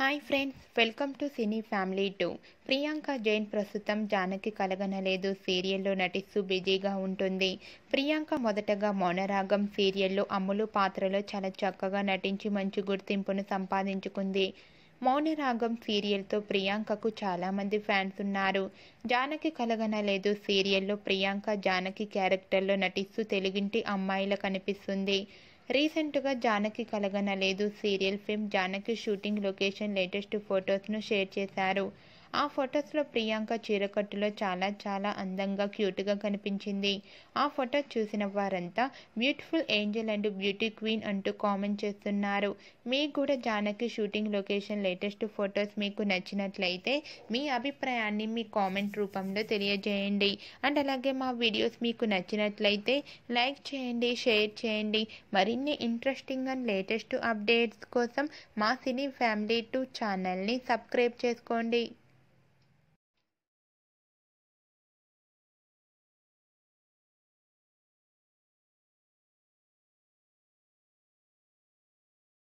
hi friends welcome to cine family two Priyanka Jain ప్రస్తుతం జానకి కలగనలేదు సీరియల్లో నటిస్తూ బిజీగా ఉంటుంది ప్రియాంక మొదటగా మౌనరాగం సీరియల్లో అమ్ములు పాత్రలో చాలా చక్కగా నటించి మంచి గుర్తింపును సంపాదించుకుంది మౌనరాగం సీరియల్తో ప్రియాంకకు చాలామంది ఫ్యాన్స్ ఉన్నారు జానకి కలగనలేదు సీరియల్లో ప్రియాంక జానకి క్యారెక్టర్లో నటిస్తూ తెలుగింటి అమ్మాయిల కనిపిస్తుంది రీసెంట్గా Janaki Kalaganaledu serial film Janaki shooting location latest ఫొటోస్ను షేర్ చేశారు ఆ ఫొటోస్లో ప్రియాంక చీరకట్టులో చాలా చాలా అందంగా క్యూట్గా కనిపించింది ఆ ఫొటో చూసిన వారంతా beautiful angel and beauty queen అంటూ కామెంట్ చేస్తున్నారు మీకు కూడా Janaki shooting location latest photos మీకు నచ్చినట్లయితే మీ అభిప్రాయాన్ని మీ కామెంట్ రూపంలో తెలియజేయండి అండ్ అలాగే మా వీడియోస్ మీకు నచ్చినట్లయితే లైక్ చేయండి షేర్ చేయండి మరిన్ని ఇంట్రెస్టింగ్ అండ్ లేటెస్ట్ అప్డేట్స్ కోసం మా సినీ ఫ్యామిలీ టూ ఛానల్ని సబ్స్క్రైబ్ చేసుకోండి